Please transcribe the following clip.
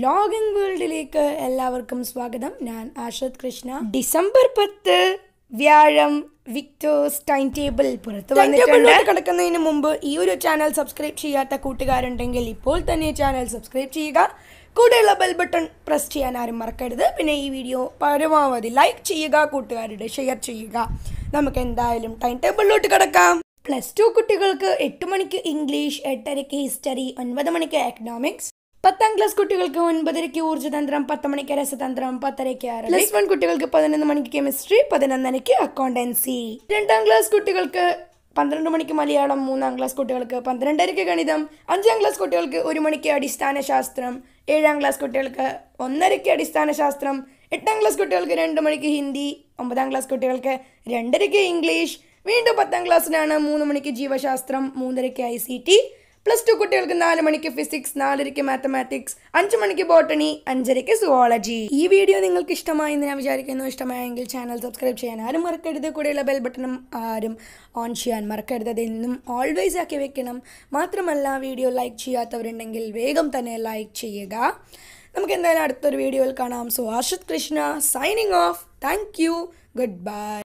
vlogging വേൾഡിലേക്ക് എല്ലാവർക്കും സ്വാഗതം ഞാൻ ആഷത് കൃഷ്ണ ഡിസംബർ പത്ത് വ്യാഴം വിക്ടോസ് ടൈം ടേബിൾ പുറത്ത് വന്നിട്ടുണ്ട് കിടക്കുന്നതിന് മുമ്പ് ഈ ഒരു ചാനൽ സബ്സ്ക്രൈബ് ചെയ്യാത്ത കൂട്ടുകാരുണ്ടെങ്കിൽ ഇപ്പോൾ തന്നെ ചാനൽ സബ്സ്ക്രൈബ് ചെയ്യുക കൂടെയുള്ള ബെൽ ബട്ടൺ പ്രസ് ചെയ്യാൻ ആരും മറക്കരുത് പിന്നെ ഈ വീഡിയോ പരമാവധി ലൈക്ക് ചെയ്യുക കൂട്ടുകാരുടെ ഷെയർ ചെയ്യുക നമുക്ക് എന്തായാലും ടൈം ടേബിളിലോട്ട് കിടക്കാം പ്ലസ് ടു കുട്ടികൾക്ക് എട്ട് മണിക്ക് ഇംഗ്ലീഷ് എട്ടരയ്ക്ക് ഹിസ്റ്ററി ഒൻപത് മണിക്ക് എക്കണോമിക്സ് പത്താം ക്ലാസ് കുട്ടികൾക്ക് ഒൻപതരയ്ക്ക് ഊർജ്ജതന്ത്രം പത്ത് മണിക്ക് രസതന്ത്രം പത്തരയ്ക്ക് പ്ലസ് വൺ കുട്ടികൾക്ക് പതിനൊന്ന് മണിക്ക് കെമിസ്ട്രി പതിനൊന്നരയ്ക്ക് അക്കൗണ്ടൻസി രണ്ടാം ക്ലാസ് കുട്ടികൾക്ക് പന്ത്രണ്ട് മണിക്ക് മലയാളം മൂന്നാം ക്ലാസ് കുട്ടികൾക്ക് പന്ത്രണ്ടരയ്ക്ക് ഗണിതം അഞ്ചാം ക്ലാസ് കുട്ടികൾക്ക് ഒരു മണിക്ക് അടിസ്ഥാന ശാസ്ത്രം ഏഴാം ക്ലാസ് കുട്ടികൾക്ക് ഒന്നരയ്ക്ക് അടിസ്ഥാന ശാസ്ത്രം എട്ടാം ക്ലാസ് കുട്ടികൾക്ക് രണ്ട് മണിക്ക് ഹിന്ദി ഒമ്പതാം ക്ലാസ് കുട്ടികൾക്ക് രണ്ടരയ്ക്ക് ഇംഗ്ലീഷ് വീണ്ടും പത്താം ക്ലാസ്സിലാണ് മൂന്ന് മണിക്ക് ജീവശാസ്ത്രം മൂന്നരയ്ക്ക് I C T plus two കുട്ടികൾക്ക് നാല് മണിക്ക് ഫിസിക്സ് നാലരയ്ക്ക് മാത്തമാറ്റിക്സ് അഞ്ചു മണിക്ക് ബോട്ടണി അഞ്ചരയ്ക്ക് സുവോളജി ഈ വീഡിയോ നിങ്ങൾക്ക് ഇഷ്ടമായി എന്ന് ഞാൻ വിചാരിക്കുന്നു ഇഷ്ടമായെങ്കിൽ ചാനൽ സബ്സ്ക്രൈബ് ചെയ്യാൻ ആരും മറക്കരുത് കൂടെയുള്ള ബെൽ ബട്ടണും ആരും ഓൺ ചെയ്യാൻ മറക്കരുത് അതെന്നും ഓൾവേസ് ആക്കി വെക്കണം മാത്രമല്ല വീഡിയോ ലൈക്ക് ചെയ്യാത്തവരുണ്ടെങ്കിൽ വേഗം തന്നെ ലൈക്ക് ചെയ്യുക നമുക്ക് എന്തായാലും അടുത്തൊരു വീഡിയോയിൽ കാണാം so Arshith Krishna signing off thank you good by